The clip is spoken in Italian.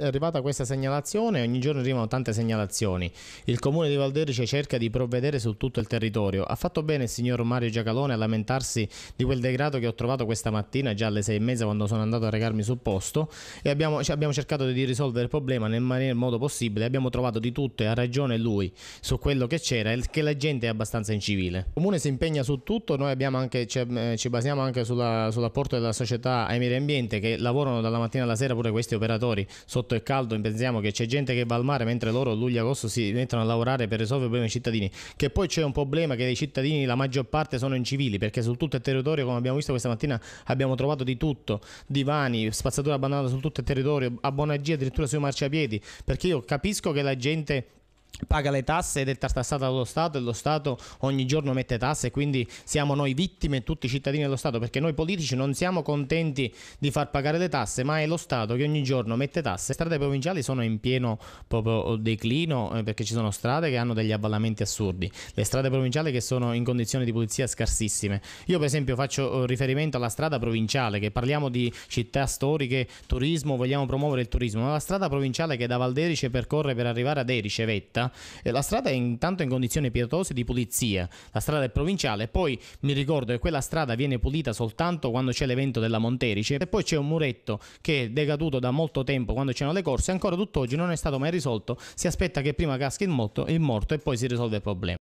arrivata questa segnalazione, ogni giorno arrivano tante segnalazioni. Il comune di Valderice cerca di provvedere su tutto il territorio. Ha fatto bene il signor Mario Giacalone a lamentarsi di quel degrado che ho trovato questa mattina, già alle sei e mezza quando sono andato a recarmi sul posto, e abbiamo, abbiamo cercato di risolvere il problema nel manier modo possibile. Abbiamo trovato di tutto e ha ragione lui su quello che c'era e che la gente è abbastanza incivile. Il comune si impegna su tutto, noi anche, eh, ci basiamo anche sull'apporto sulla della società Aimere Ambiente che lavorano dalla mattina alla sera pure questi operatori sotto sotto è caldo e pensiamo che c'è gente che va al mare mentre loro luglio e agosto si mettono a lavorare per risolvere i problemi dei cittadini. Che poi c'è un problema che dei cittadini la maggior parte sono incivili perché su tutto il territorio, come abbiamo visto questa mattina, abbiamo trovato di tutto: divani, spazzatura abbandonata su tutto il territorio, abbonagia addirittura sui marciapiedi. Perché io capisco che la gente paga le tasse ed è tassata dallo Stato e lo Stato ogni giorno mette tasse e quindi siamo noi vittime tutti i cittadini dello Stato perché noi politici non siamo contenti di far pagare le tasse ma è lo Stato che ogni giorno mette tasse le strade provinciali sono in pieno proprio oh, declino eh, perché ci sono strade che hanno degli avvallamenti assurdi le strade provinciali che sono in condizioni di pulizia scarsissime io per esempio faccio oh, riferimento alla strada provinciale che parliamo di città storiche turismo vogliamo promuovere il turismo ma la strada provinciale che da Valderice percorre per arrivare ad Erice Vetta strada, la strada è intanto in condizioni pietose di pulizia, la strada è provinciale, poi mi ricordo che quella strada viene pulita soltanto quando c'è l'evento della Monterice e poi c'è un muretto che è decaduto da molto tempo quando c'erano le corse, ancora tutt'oggi non è stato mai risolto, si aspetta che prima caschi il morto, il morto e poi si risolve il problema.